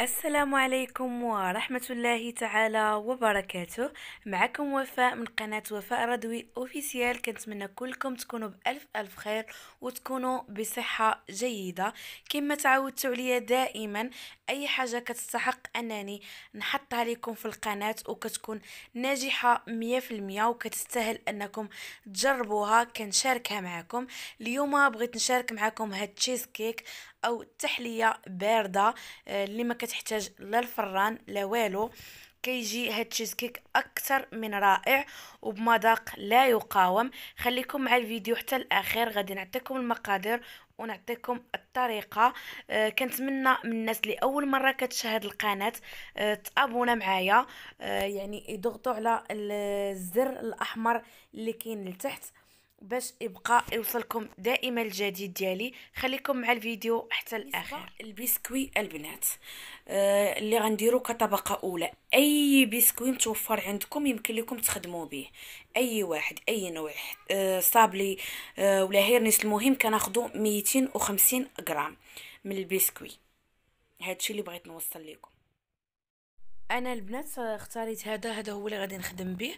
السلام عليكم ورحمة الله تعالى وبركاته معكم وفاء من قناة وفاء ردوي أوفيسيال كنتمنى كلكم تكونوا بألف ألف خير وتكونوا بصحة جيدة كما تعودتوا عليا دائما أي حاجة كتستحق أنني نحطها لكم في القناة وكتكون ناجحة مية في المية وكتستاهل أنكم تجربوها كنشاركها معكم اليوم بغيت نشارك معكم هاد تشيز كيك أو تحلية باردة آه، اللي ما كتحتاج لا الفران لا والو كيجي هاد تشيز كيك اكثر من رائع وبمذاق لا يقاوم خليكم مع الفيديو حتى الاخير غادي نعطيكم المقادير ونعطيكم الطريقه أه كنتمنى من الناس اللي اول مره كتشاهد القناه أه تابونا معايا أه يعني يضغطوا على الزر الاحمر اللي كاين لتحت باش يبقى يوصلكم دائما الجديد ديالي خليكم مع الفيديو حتى الاخر البسكوي البنات آه اللي غنديرو كطبقه اولى اي بسكوي متوفر عندكم يمكن لكم تخدموا به اي واحد اي نوع آه صابلي آه ولا هيرنيس المهم كناخذوا 250 غرام من البسكوي هادشي اللي بغيت نوصل لكم انا البنات اختاريت هذا هذا هو اللي غادي نخدم به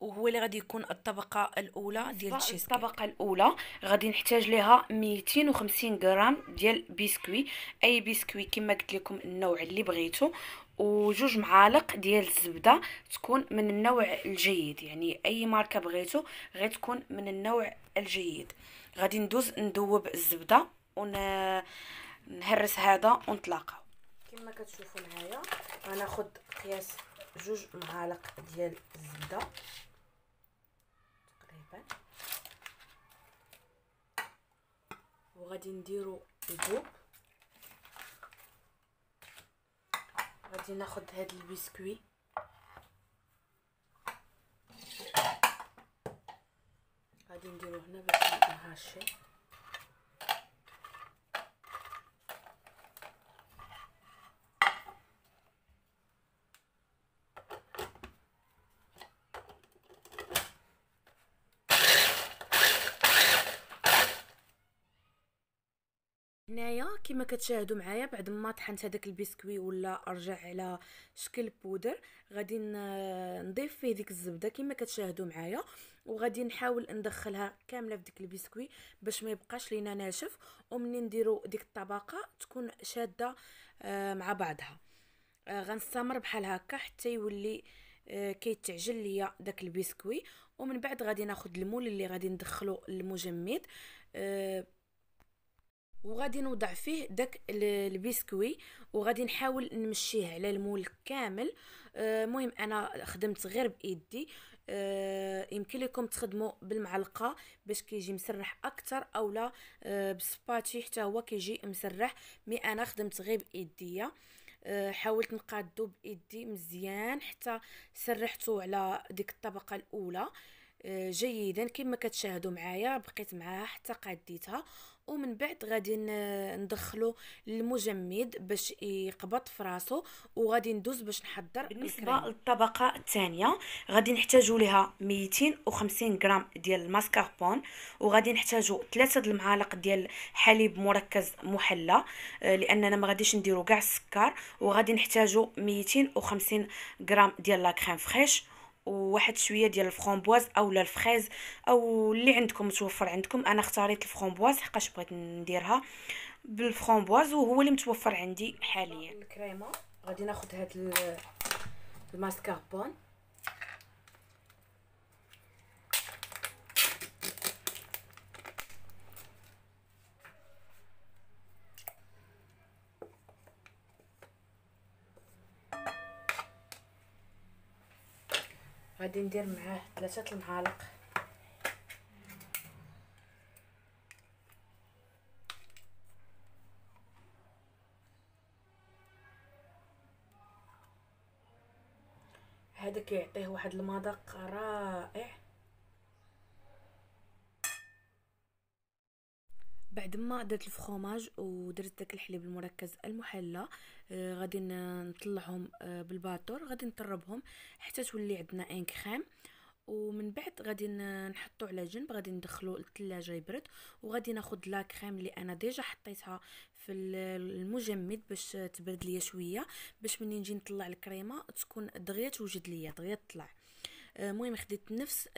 وهو اللي غادي يكون الطبقه الاولى ديال التشيز الطبقه الاولى غادي نحتاج ليها 250 غرام ديال بيسكوي اي بيسكوي كما قلت لكم النوع اللي بغيتو وجوج معالق ديال الزبده تكون من النوع الجيد يعني اي ماركه بغيتو غتكون من النوع الجيد غادي ندوز ندوب الزبده ونهرس هذا ونطلقها كما كتشوفوا معايا غناخد قياس جوج معالق ديال الزبده حبات وغادي نديرو البوب غادي ناخد هاد البسكوي غادي نديرو هنا باش ما نهشي هنايا كما كتشاهدوا معايا بعد ما طحنت هذاك البسكوي ولا ارجع على شكل بودر غادي نضيف فيه ديك الزبده كما كتشاهدوا معايا وغادي نحاول ندخلها كامله في ديك البسكوي باش ما يبقاش لينا ناشف ومني نديرو ديك الطبقه تكون شاده آه، مع بعضها آه، غنستمر بحال هكا حتى يولي آه، كيتعجل ليا داك البسكوي ومن بعد غادي ناخذ المول اللي غادي ندخلو للمجمد وغادي نوضع فيه داك البسكوي وغادي نحاول نمشيه على المول كامل آه، مهم انا خدمت غير بايدي آه، يمكن لكم تخدموا بالمعلقه باش كيجي مسرح اكثر اولا آه، بسباتشي حتى هو كيجي مسرح مي انا خدمت غير بايديا حاولت نقادو بايدي مزيان حتى سرحته على ديك الطبقه الاولى جيدا كما كتشاهدوا معايا بقيت معاها حتى قاديتها ومن بعد غادي ندخلو للمجمد باش يقبط في راسو وغادي ندوز باش نحضر بالنسبه للطبقه الثانيه غادي نحتاجو ليها 250 غرام ديال الماسكاربون وغادي نحتاجو 3 المعالق ديال حليب مركز محلى آه، لاننا ما غاديش نديرو كاع السكر وغادي نحتاجو 250 غرام ديال لا كريم فريش وواحد شويه ديال الفرامبواز اولا الفريز او اللي عندكم متوفر عندكم انا اختاريت الفرامبواز حقاش بغيت نديرها بالفرامبواز وهو اللي متوفر عندي حاليا الكريمه غادي ناخذ هذا الماسكاربون غادي ندير معاه ثلاثة المعالق هذا كيعطيه واحد المذاق رائع بعد ما درت الفخوماج ودرت داك الحليب المركز المحلى آه، غادي نطلعهم آه، بالباطور بالباتور غادي نطربهم حتى تولي عندنا ان كريم ومن بعد غادي نحطو على جنب غادي ندخلو للثلاجه يبرد وغادي ناخد لا كريم اللي انا ديجا حطيتها في المجمد باش تبرد ليا شويه باش ملي نجي نطلع الكريمه تكون دغيا توجد ليا دغيا تطلع آه، المهم خديت نفس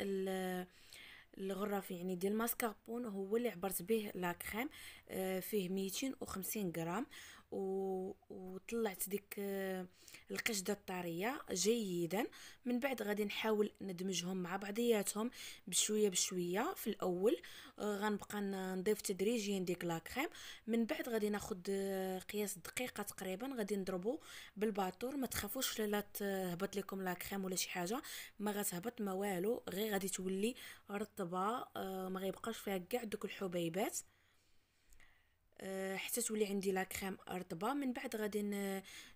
الغراف يعني ديال الماسكاربون هو اللي عبرت به لاكريم آه، فيه 250 غرام و... وطلعت ديك القشده الطارية جيدا من بعد غادي نحاول ندمجهم مع بعضياتهم بشويه بشويه في الاول آه، غنبقى نضيف تدريجيا ديك لاكريم من بعد غادي ناخد آه، قياس دقيقه تقريبا غادي نضربو بالباطور ما تخافوش لا تهبط لكم لاكريم ولا شي حاجه ما غتهبط ما والو غير غادي تولي رطبه آه، ما غيبقاش فيها كاع دوك الحبيبات آه، حتى تولي عندي لا كريم رطبه من بعد غادي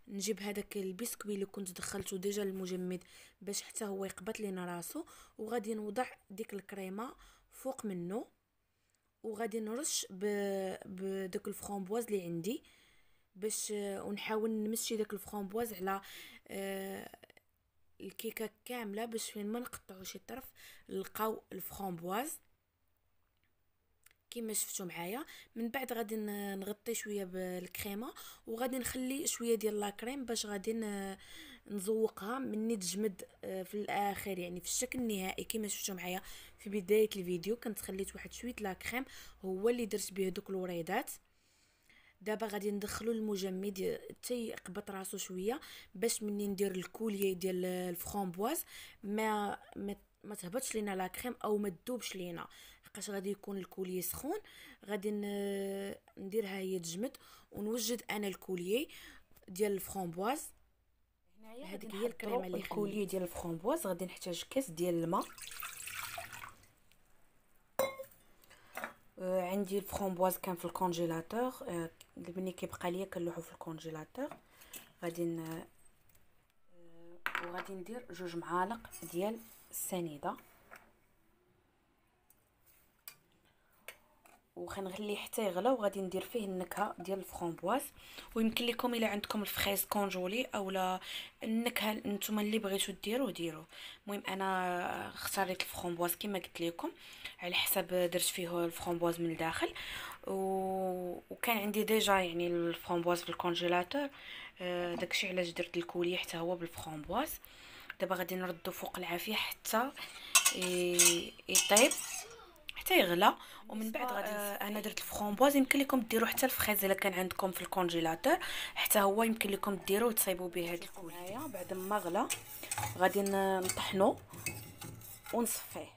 نجيب هذاك البسكوي اللي كنت دخلته ديجا المجمد باش حتى هو يقبط لينا راسو وغادي نوضع ديك الكريمه فوق منه وغادي نرش بداك الفرامبواز اللي عندي باش آه، ونحاول نمشي داك الفرامبواز على آه، الكيكه كامله باش فين ما نقطعوا شي طرف نلقاو الفرامبواز كما شفتوا معايا من بعد غادي نغطي شويه بالكريمه وغادي نخلي شويه ديال لاكريم باش غادي نزوقها مني تجمد آه، في الاخر يعني في الشكل النهائي كما شفتوا معايا في بدايه الفيديو كنت خليت واحد شويه لاكريم هو اللي درت به دوك الوريدات دابا غادي ندخلو المجمد حتى يقبط راسو شويه باش مني ندير الكوليه ديال الفرامبواز ما ما, تهبطش لينا لاكريم او ما تذوبش لينا لحقاش غادي يكون الكوليي سخون غادي نديرها هي تجمد ونوجد انا الكوليي ديال الفرامبواز هنايا هذيك هي الكريمه اللي الكوليي ديال الفرامبواز غادي نحتاج كاس ديال الماء آه عندي الفرامبواز كان في الكونجيلاتور آه ملي كيبقى ليا كنلوحو في الكونجيلاتور غادي آه وغادي ندير جوج معالق ديال السنيده وغنغليه حتى يغلى وغادي ندير فيه النكهه ديال الفرامبواز ويمكن لكم الا عندكم الفخيز كونجولي اولا النكهه نتوما اللي بغيتو ديروه ديروه المهم انا اختاريت الفرامبواز كما قلت لكم على حسب درت فيه الفرامبواز من الداخل و... وكان عندي ديجا يعني الفرامبواز في الكونجيلاتور آه، داكشي علاش درت الكولي حتى هو بالفرامبواز دابا غادي نردو فوق العافيه حتى يطيب حتى يغلى ومن بعد غادي آه انا درت الفرومبواز يمكن لكم ديروا حتى الفخيز الا كان عندكم في الكونجيلاتور حتى هو يمكن لكم ديروه وتصايبوا به هذا الكول بعد ما غلى غادي نطحنوه ونصفيه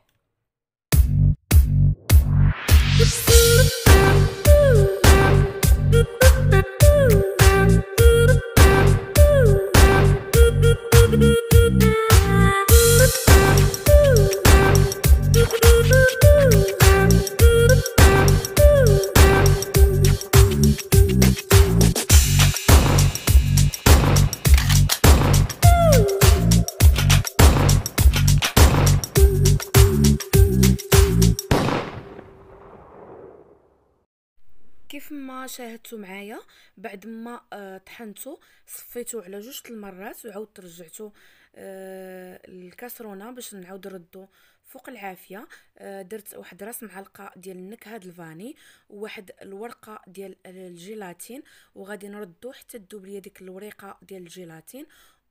كيف ما شاهدتوا معايا بعد ما آه، طحنتو صفيتو على جوج المرات وعاودت رجعتو الكاسرونه آه، باش نعاود نردو فوق العافيه آه، درت واحد راس معلقه ديال النكهه الفاني وواحد الورقه ديال الجيلاتين وغادي نردو حتى تذوب ليا ديك الوريقه ديال الجيلاتين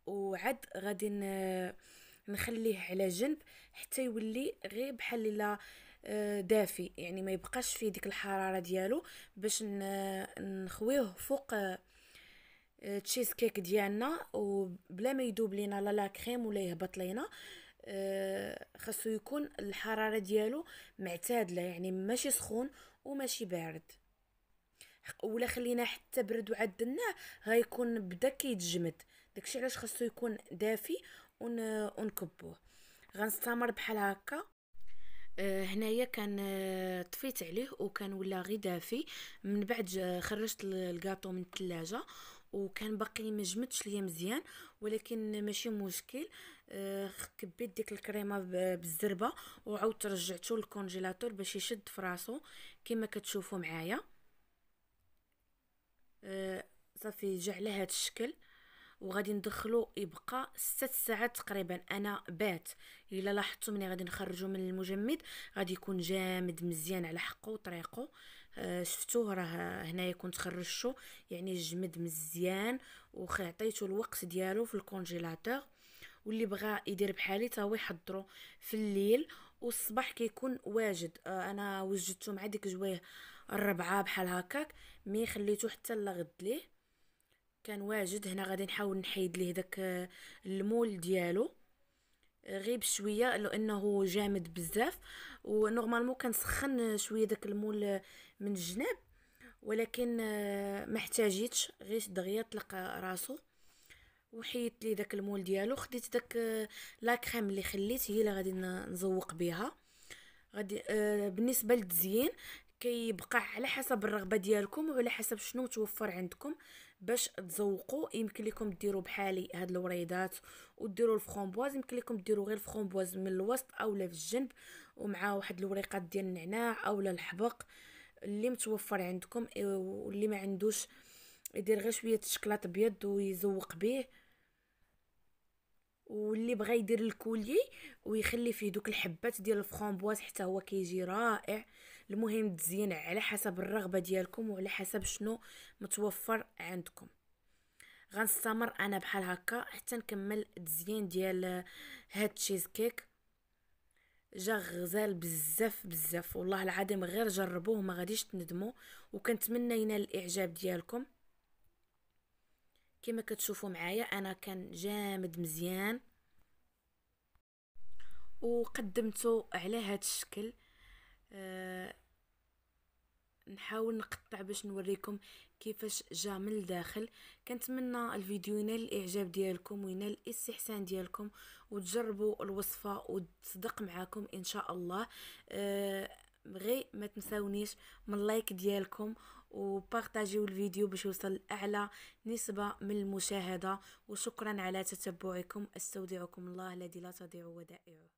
وعاد غادي نخليه على جنب حتى يولي غير بحال الا دافي يعني ما يبقاش فيه ديك الحراره ديالو باش نخويه فوق تشيز آه، كيك ديالنا وبلا ما يدوب لينا لا لا كريم ولا يهبط لينا آه، خاصو يكون الحراره ديالو معتدله يعني ماشي سخون وماشي بارد ولا خلينا حتى برد وعدلناه غيكون بدا كيتجمد داكشي علاش خاصو يكون دافي ونكبوه غنستمر بحال هكا هنايا كان آه، طفيت عليه وكان ولا غي دافي من بعد آه، خرجت الكاطو من الثلاجه وكان باقي ما جمدش ليا مزيان ولكن ماشي مشكل آه، كبيت ديك الكريمه بالزربه وعاودت رجعته للكونجيلاتور باش يشد فراسو كما كتشوفوا معايا صافي جا على هذا الشكل وغادي ندخلو يبقى ست ساعات تقريبا انا بات الا لاحظتوا ملي غادي نخرجو من المجمد غادي يكون جامد مزيان على حقه وطريقه آه شفتوه راه هنايا كنت خرجتو يعني جمد مزيان عطيتو الوقت ديالو في الكونجيلاتور واللي بغى يدير بحالي تا هو يحضرو في الليل والصباح كيكون واجد آه انا وجدته مع ديك جويه الربعه بحال هكاك مي خليته حتى لغد ليه كان واجد هنا غادي نحاول نحيد ليه داك آه، المول ديالو آه، غيب بشويه لانه جامد بزاف ونورمالمون كنسخن شويه داك المول آه، من الجناب ولكن ما احتاجيتش غير دغيا طلق راسو وحيدت لي داك المول ديالو خديت داك لا كريم اللي خليت هي اللي غادي نزوق بها غادي بالنسبه للتزيين كيبقى على حسب الرغبه ديالكم وعلى حسب شنو متوفر عندكم باش تزوقوا يمكن لكم ديروا بحالي هاد الوريدات وديروا الفخومبواز يمكن لكم ديروا غير الفخومبواز من الوسط اولا في الجنب ومع واحد الوريقات ديال النعناع اولا الحبق اللي متوفر عندكم إيه، واللي ما عندوش يدير غير شويه الشكلاط ابيض ويزوق به واللي بغى يدير الكولي ويخلي فيه دوك الحبات ديال الفخومبواز حتى هو كيجي رائع المهم تزين على حسب الرغبه ديالكم وعلى حسب شنو متوفر عندكم غنستمر انا بحال هكا حتى نكمل تزيين ديال هاد تشيز كيك جا غزال بزاف بزاف والله العظيم غير جربوه ما غاديش تندموا وكنتمنى ينال الاعجاب ديالكم كما كتشوفوا معايا انا كان جامد مزيان وقدمته على هذا الشكل آه، نحاول نقطع باش نوريكم كيفاش جا من الداخل كنتمنى الفيديو ينال الاعجاب ديالكم وينال الاستحسان ديالكم وتجربوا الوصفه وتصدق معاكم ان شاء الله أه غير ما تنساونيش من لايك ديالكم وبارطاجيو الفيديو باش يوصل لاعلى نسبه من المشاهده وشكرا على تتبعكم استودعكم الله الذي لا تضيع ودائعه